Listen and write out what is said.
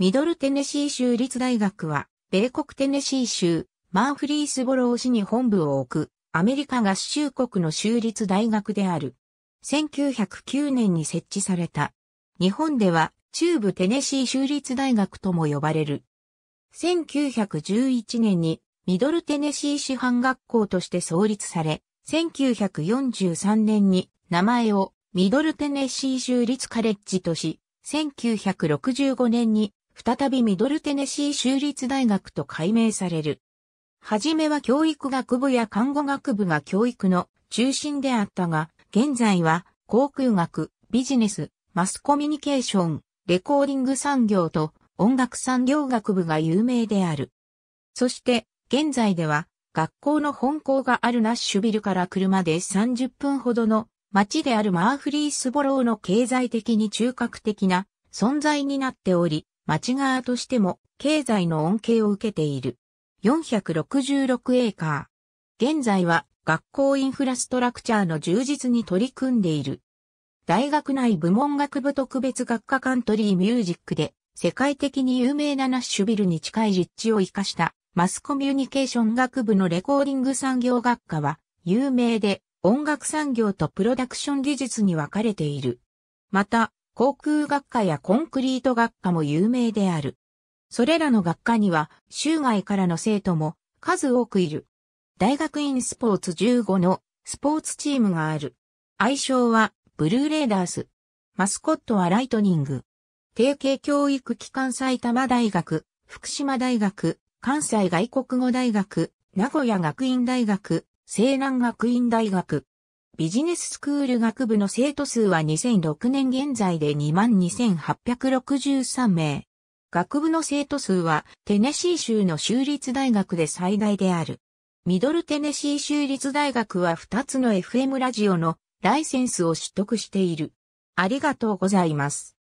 ミドルテネシー州立大学は、米国テネシー州、マーフリースボロー市に本部を置く、アメリカ合衆国の州立大学である。1909年に設置された。日本では、中部テネシー州立大学とも呼ばれる。1911年に、ミドルテネシー師範学校として創立され、1943年に名前をミドルテネシー州立カレッジとし、1965年に再びミドルテネシー州立大学と改名される。はじめは教育学部や看護学部が教育の中心であったが、現在は航空学、ビジネス、マスコミュニケーション、レコーディング産業と音楽産業学部が有名である。そして、現在では学校の本校があるナッシュビルから車で30分ほどの町であるマーフリースボローの経済的に中核的な存在になっており、町側としても経済の恩恵を受けている。466エーカー。現在は学校インフラストラクチャーの充実に取り組んでいる。大学内部門学部特別学科カントリーミュージックで世界的に有名なナッシュビルに近い実地を活かしたマスコミュニケーション学部のレコーディング産業学科は有名で音楽産業とプロダクション技術に分かれている。また、航空学科やコンクリート学科も有名である。それらの学科には、州外からの生徒も数多くいる。大学院スポーツ15のスポーツチームがある。愛称はブルーレーダース。マスコットはライトニング。提携教育機関埼玉大学、福島大学、関西外国語大学、名古屋学院大学、西南学院大学。ビジネススクール学部の生徒数は2006年現在で22,863名。学部の生徒数はテネシー州の州立大学で最大である。ミドルテネシー州立大学は2つの FM ラジオのライセンスを取得している。ありがとうございます。